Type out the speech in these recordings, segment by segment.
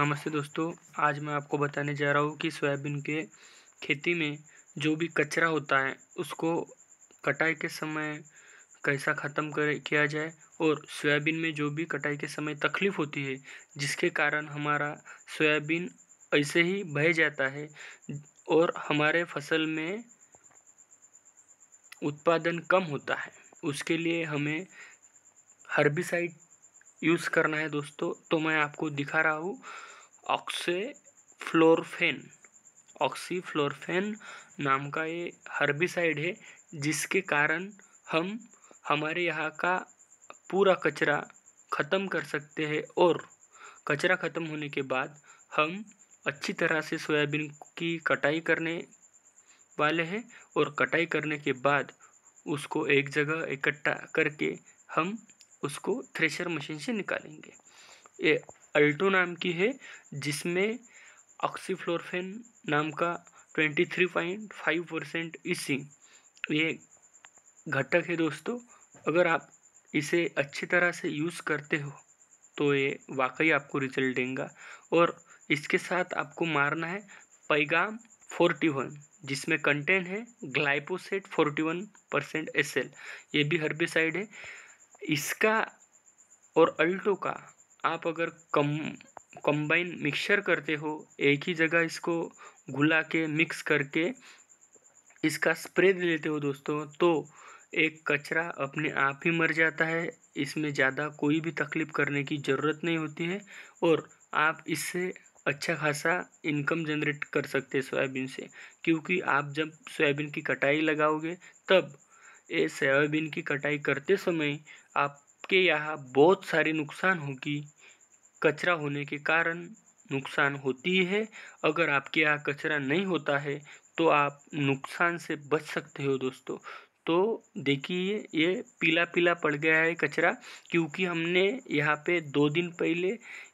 नमस्ते दोस्तों आज मैं आपको बताने जा रहा हूँ कि सोयाबीन के खेती में जो भी कचरा होता है उसको कटाई के समय कैसा ख़त्म कर किया जाए और सोयाबीन में जो भी कटाई के समय तकलीफ़ होती है जिसके कारण हमारा सोयाबीन ऐसे ही बह जाता है और हमारे फसल में उत्पादन कम होता है उसके लिए हमें हर्बिसाइड यूज़ करना है दोस्तों तो मैं आपको दिखा रहा हूँ ऑक्से फ्लोरफेन फ्लोरफेन नाम का ये हर्बिसाइड है जिसके कारण हम हमारे यहाँ का पूरा कचरा ख़त्म कर सकते हैं और कचरा ख़त्म होने के बाद हम अच्छी तरह से सोयाबीन की कटाई करने वाले हैं और कटाई करने के बाद उसको एक जगह इकट्ठा करके हम उसको थ्रेशर मशीन से निकालेंगे ये अल्टो नाम की है जिसमें ऑक्सीफ्लोरफेन नाम का twenty three point five percent EC ये घटक है दोस्तों अगर आप इसे अच्छी तरह से यूज़ करते हो तो ये वाकई आपको रिजल्ट देगा और इसके साथ आपको मारना है पैगाम फोर्टी वन जिसमें कंटेन है glyphosate forty one percent S ये भी हर्बिसाइड है इसका और अल्टो का आप अगर कम कंबाइन मिक्सचर करते हो एक ही जगह इसको घुला के मिक्स करके इसका स्प्रे दे लेते हो दोस्तों तो एक कचरा अपने आप ही मर जाता है इसमें ज़्यादा कोई भी तकलीफ़ करने की ज़रूरत नहीं होती है और आप इससे अच्छा खासा इनकम जनरेट कर सकते हैं सोयाबीन से क्योंकि आप जब सोयाबीन की कटाई लगाओगे तब ये सोयाबीन की कटाई करते समय आपके यहाँ बहुत सारे नुकसान होगी कचरा होने के कारण नुकसान होती है अगर आपके यहाँ कचरा नहीं होता है तो आप नुकसान से बच सकते हो दोस्तों तो देखिए ये पीला पीला पड़ गया है कचरा क्योंकि हमने यहाँ पे दो दिन पहले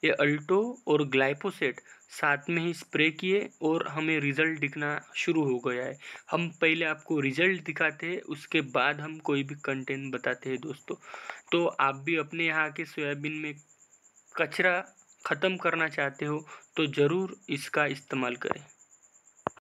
ये अल्टो और ग्लाइपोसेट साथ में ही स्प्रे किए और हमें रिज़ल्ट दिखना शुरू हो गया है हम पहले आपको रिज़ल्ट दिखाते हैं उसके बाद हम कोई भी कंटेंट बताते हैं दोस्तों तो आप भी अपने यहाँ के सोयाबीन में कचरा ख़त्म करना चाहते हो तो ज़रूर इसका इस्तेमाल करें